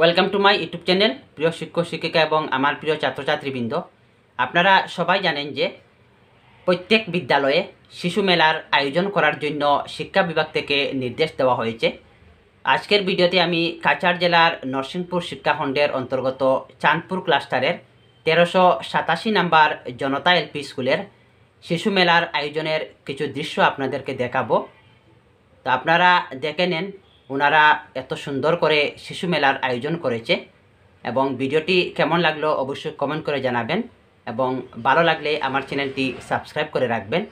welcome to my YouTube channel প্রিয় শিক্ষক শিক্ষিকা এবং আমার প্রিয় ছাত্রছাত্রীবৃন্দ আপনারা সবাই জানেন যে প্রত্যেক বিদ্যালয়ে শিশু মেলার আয়োজন করার জন্য শিক্ষা বিভাগ থেকে নির্দেশ দেওয়া হয়েছে আজকের ভিডিওতে আমি কাছাড় জেলার নরসিংপুর শিক্ষাখণ্ডের অন্তর্গত চাঁদপুর ক্লাস্টারের তেরোশো সাতাশি নাম্বার জনতা এলপি স্কুলের শিশু মেলার আয়োজনের কিছু দৃশ্য আপনাদেরকে দেখাবো তো আপনারা দেখে নেন ওনারা এত সুন্দর করে শিশু মেলার আয়োজন করেছে এবং ভিডিওটি কেমন লাগলো অবশ্যই কমেন্ট করে জানাবেন এবং ভালো লাগলে আমার চ্যানেলটি সাবস্ক্রাইব করে রাখবেন